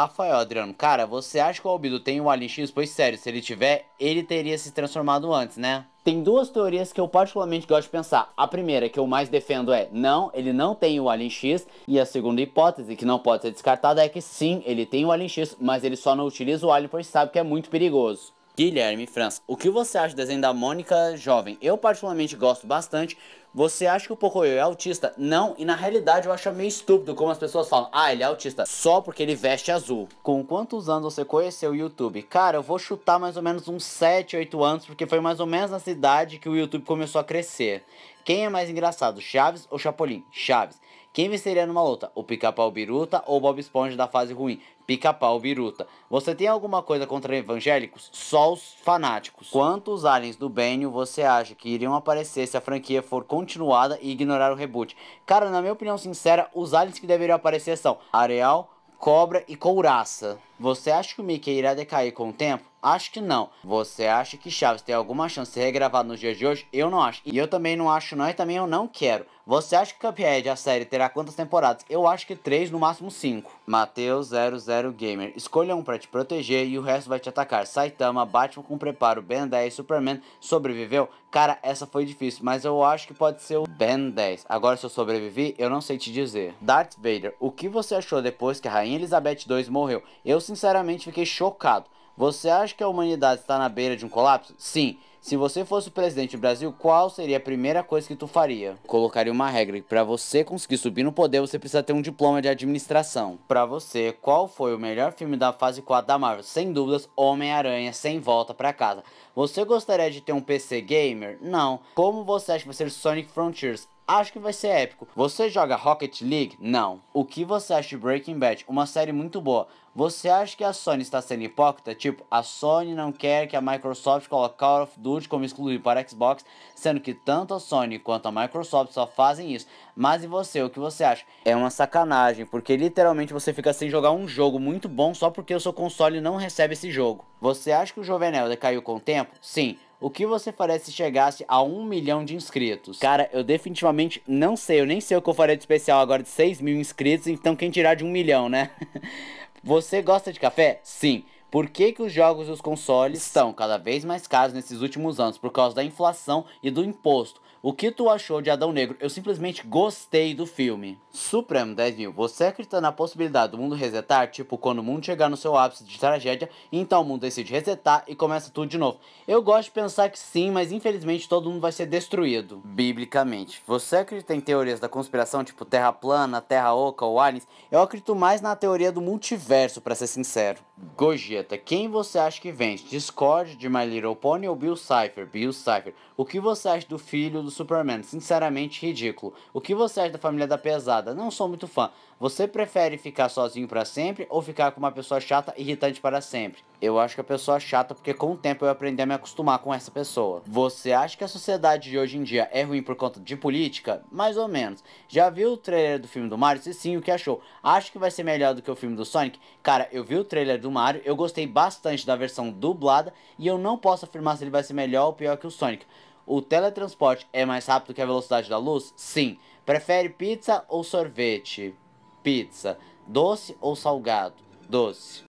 Rafael Adriano, cara, você acha que o Albido tem o Alien X? Pois sério, se ele tiver, ele teria se transformado antes, né? Tem duas teorias que eu particularmente gosto de pensar. A primeira, que eu mais defendo, é não, ele não tem o Alien X. E a segunda hipótese, que não pode ser descartada, é que sim, ele tem o Alien X, mas ele só não utiliza o Alien porque sabe que é muito perigoso. Guilherme França, o que você acha do desenho da Mônica Jovem? Eu particularmente gosto bastante, você acha que o Pocoyo é autista? Não, e na realidade eu acho meio estúpido como as pessoas falam, ah, ele é autista, só porque ele veste azul. Com quantos anos você conheceu o YouTube? Cara, eu vou chutar mais ou menos uns 7, 8 anos, porque foi mais ou menos na cidade que o YouTube começou a crescer. Quem é mais engraçado, Chaves ou Chapolin? Chaves. Quem venceria numa luta? O pica-pau biruta ou o Bob Esponja da fase ruim? Pica-pau biruta. Você tem alguma coisa contra evangélicos? Só os fanáticos. Quantos aliens do Benio você acha que iriam aparecer se a franquia for com continuada e ignorar o reboot. Cara, na minha opinião sincera, os aliens que deveriam aparecer são Areal, Cobra e Couraça. Você acha que o Mickey irá decair com o tempo? Acho que não. Você acha que Chaves tem alguma chance de ser regravado nos dias de hoje? Eu não acho. E eu também não acho não e também eu não quero. Você acha que Cuphead, a série, terá quantas temporadas? Eu acho que três no máximo cinco. Mateus00 Gamer. Escolha um pra te proteger e o resto vai te atacar. Saitama, Batman com preparo, Ben 10, Superman, sobreviveu? Cara, essa foi difícil, mas eu acho que pode ser o Ben 10. Agora, se eu sobrevivi, eu não sei te dizer. Darth Vader. O que você achou depois que a Rainha Elizabeth II morreu? Eu sinceramente fiquei chocado. Você acha que a humanidade está na beira de um colapso? Sim. Se você fosse o presidente do Brasil, qual seria a primeira coisa que tu faria? Colocaria uma regra que para você conseguir subir no poder, você precisa ter um diploma de administração. Para você, qual foi o melhor filme da fase 4 da Marvel? Sem dúvidas, Homem-Aranha sem volta para casa. Você gostaria de ter um PC gamer? Não. Como você acha que vai ser Sonic Frontiers? Acho que vai ser épico. Você joga Rocket League? Não. O que você acha de Breaking Bad? Uma série muito boa. Você acha que a Sony está sendo hipócrita? Tipo, a Sony não quer que a Microsoft coloque Call of Duty como excluído para Xbox, sendo que tanto a Sony quanto a Microsoft só fazem isso. Mas e você, o que você acha? É uma sacanagem, porque literalmente você fica sem jogar um jogo muito bom só porque o seu console não recebe esse jogo. Você acha que o Jovem Nerd caiu com o tempo? Sim. O que você faria se chegasse a um milhão de inscritos? Cara, eu definitivamente não sei. Eu nem sei o que eu faria de especial agora de 6 mil inscritos. Então, quem tirar de um milhão, né? você gosta de café? Sim. Por que, que os jogos e os consoles estão cada vez mais caros nesses últimos anos? Por causa da inflação e do imposto. O que tu achou de Adão Negro? Eu simplesmente gostei do filme. Supremo 10 mil. Você acredita na possibilidade do mundo resetar? Tipo, quando o mundo chegar no seu ápice de tragédia, então o mundo decide resetar e começa tudo de novo. Eu gosto de pensar que sim, mas infelizmente todo mundo vai ser destruído. Biblicamente. Você acredita em teorias da conspiração, tipo terra plana, terra oca ou aliens? Eu acredito mais na teoria do multiverso, para ser sincero. Gogeta, quem você acha que vence? Discord de My Little Pony ou Bill Cipher? Bill Cipher. O que você acha do filho do Superman? Sinceramente, ridículo. O que você acha da família da pesada? Não sou muito fã. Você prefere ficar sozinho para sempre ou ficar com uma pessoa chata e irritante para sempre? Eu acho que a pessoa é chata porque com o tempo eu aprendi a me acostumar com essa pessoa. Você acha que a sociedade de hoje em dia é ruim por conta de política? Mais ou menos. Já viu o trailer do filme do Mario? Se sim, o que achou? Acho que vai ser melhor do que o filme do Sonic? Cara, eu vi o trailer do Mario, eu gostei bastante da versão dublada e eu não posso afirmar se ele vai ser melhor ou pior que o Sonic. O teletransporte é mais rápido que a velocidade da luz? Sim. Prefere pizza ou sorvete? Pizza. Doce ou salgado? Doce.